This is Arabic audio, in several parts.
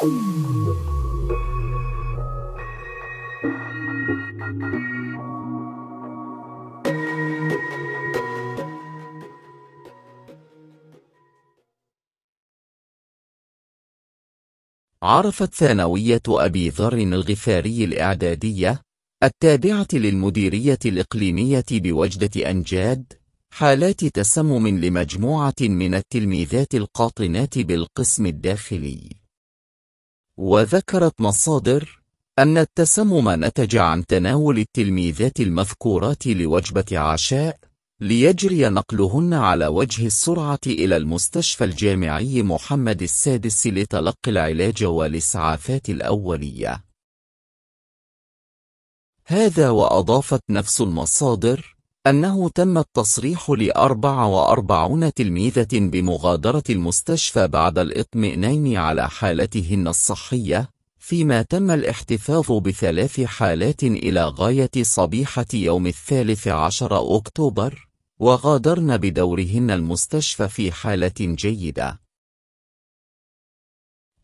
عرفت ثانوية أبي ذر الغفاري الإعدادية التابعة للمديرية الإقليمية بوجدة أنجاد حالات تسمم لمجموعة من التلميذات القاطنات بالقسم الداخلي وذكرت مصادر أن التسمم نتج عن تناول التلميذات المذكورات لوجبة عشاء ليجري نقلهن على وجه السرعة إلى المستشفى الجامعي محمد السادس لتلقي العلاج والإسعافات الأولية. هذا وأضافت نفس المصادر أنه تم التصريح لأربع وأربعون تلميذة بمغادرة المستشفى بعد الإطمئنان على حالتهن الصحية فيما تم الاحتفاظ بثلاث حالات إلى غاية صبيحة يوم الثالث عشر أكتوبر وغادرن بدورهن المستشفى في حالة جيدة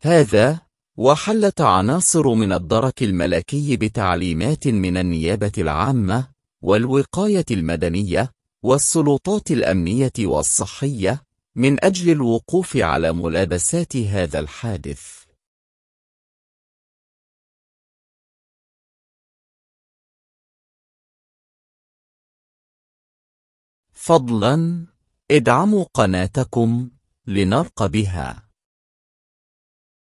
هذا وحلت عناصر من الدرك الملكي بتعليمات من النيابة العامة والوقاية المدنية والسلطات الأمنية والصحية من أجل الوقوف على ملابسات هذا الحادث فضلاً ادعموا قناتكم لنرقى بها